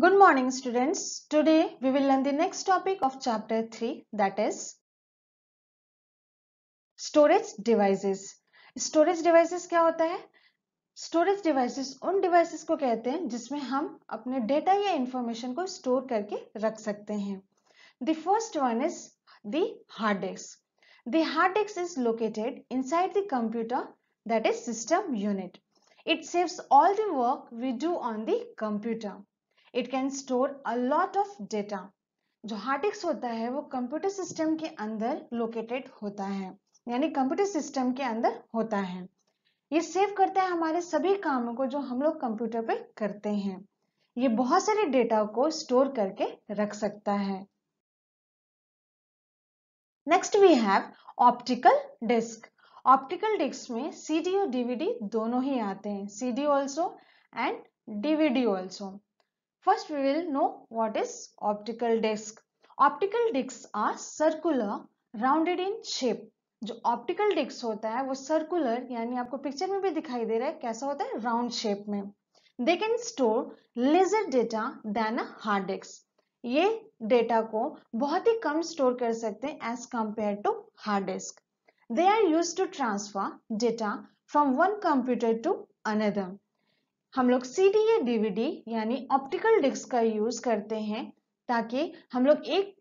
Good morning students. Today we will learn the next topic of chapter 3 that is storage devices. Storage devices क्या होता है Storage devices उन devices को कहते हैं जिसमें हम अपने data या information को store करके रख सकते हैं The first one is the hard disk. The hard disk is located inside the computer that is system unit. It saves all the work we do on the computer. It can store a lot of data जो hard disk होता है वो computer system के अंदर located होता है यानी computer system के अंदर होता है ये सेव करता है हमारे सभी कामों को जो हम लोग कंप्यूटर पे करते हैं ये बहुत सारे डेटा को स्टोर करके रख सकता है next we have optical disk optical disk में सीडी और डीवीडी दोनों ही आते हैं CD also and DVD also First, we will know what is optical disc. Optical discs are circular, rounded in shape. जो ऑप्टिकल डिस्क होता है वो सर्कुलर यानी आपको पिक्चर में भी दिखाई दे रहा है कैसा होता है राउंड शेप में they can store lesser data than a hard disk ये डेटा को बहुत ही कम स्टोर कर सकते हैं as compare to hard disk they are use to transfer data from one computer to another हम लोग सी डी या डीवीडी यानी ऑप्टिकल डिस्क का यूज करते हैं ताकि हम लोग एक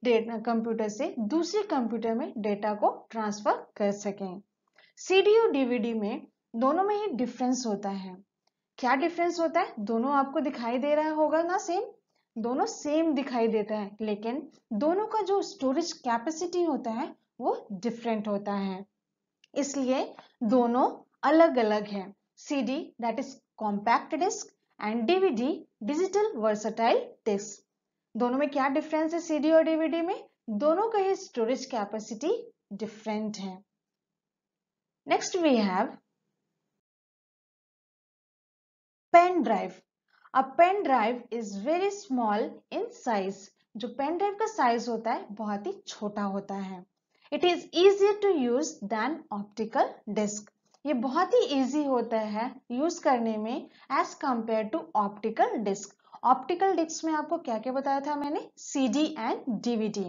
कंप्यूटर से दूसरे कंप्यूटर में डेटा को ट्रांसफर कर सकें डी और डीवीडी में दोनों में ही डिफरेंस होता है क्या डिफरेंस होता है दोनों आपको दिखाई दे रहा होगा ना सेम दोनों सेम दिखाई देता है लेकिन दोनों का जो स्टोरेज कैपेसिटी होता है वो डिफरेंट होता है इसलिए दोनों अलग अलग है C D that is compact disk and DVD digital versatile disk दोनों में क्या डिफरेंस है सीडी और डीवीडी में दोनों का ही स्टोरेज कैपेसिटी डिफरेंट है next we have pen drive a pen drive is very small in size जो पेन ड्राइव का साइज होता है बहुत ही छोटा होता है it is easier to use than optical disk ये बहुत ही इजी होता है यूज करने में as compare to optical disk optical disk में आपको क्या क्या बताया था मैंने C D and DVD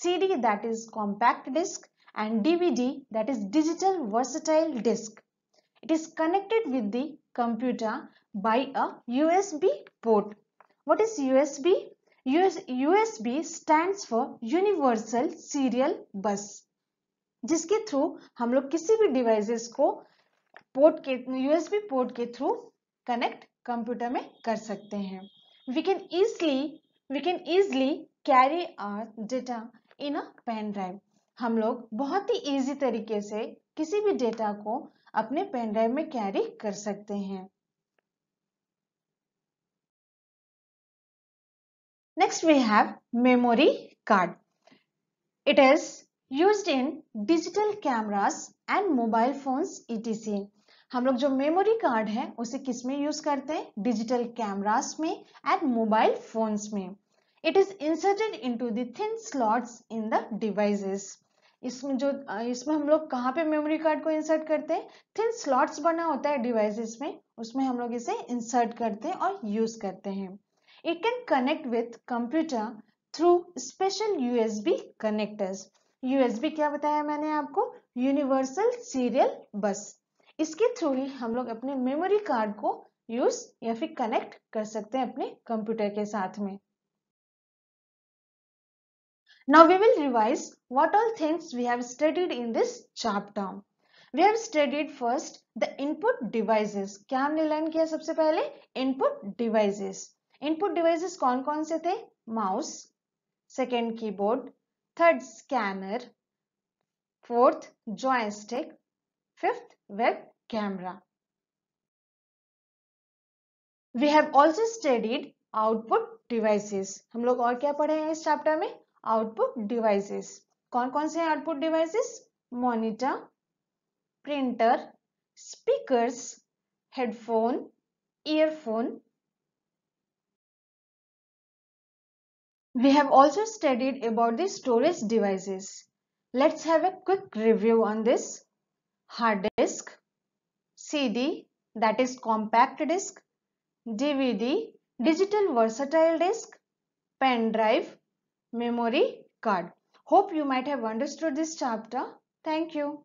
C D that is compact disk and DVD that is digital versatile disk it is connected with the computer by a USB port what is USB USB USB for universal serial bus जिसके through हम लोग किसी भी devices को port के USB port के through connect computer में कर सकते हैं we can easily we can easily carry our data in a pen drive हम लोग बहुत ही इजी तरीके से किसी भी डेटा को अपने पेन ड्राइव में कैरी कर सकते हैं next we have memory card it is use in digital cameras and mobile phone ई हम लोग जो मेमोरी कार्ड है उसे किस में यूज करते हैं डिजिटल कैमरास में एंड मोबाइल फोन्स में it is inserted into the thin slots in the devices इसमें जो इसमें हम लोग कहाँ पे मेमोरी कार्ड को इंसर्ट करते हैं थिन स्लॉट्स बना होता है डिवाइसेस में उसमें हम लोग इसे इंसर्ट करते हैं और यूज करते हैं it can connect with computer through special USB connectors USB क्या बताया मैंने आपको यूनिवर्सल सीरियल बस इसके थ्रू ही हम लोग अपने मेमोरी कार्ड को यूज या फिर कनेक्ट कर सकते हैं अपने कंप्यूटर के साथ में now we will revise what all things we have studied in this chapter we have studied first the input devices क्या हमने लर्न किया सबसे पहले इनपुट डिवाइसेस इनपुट डिवाइसेस कौन कौन से थे mouse second keyboard third scanner, fourth joystick, fifth web camera we have also studied output devices हम लोग और क्या पढ़े हैं इस चैप्टर में आउटपुट डिवाइसेस कौन कौन से हैं output devices monitor printer speaker headphone earphone We have also studied about the storage devices. Let's have a quick review on this. Hard disk, CD that is compact disk, DVD, digital versatile disk, pen drive, memory card. Hope you might have understood this chapter. Thank you.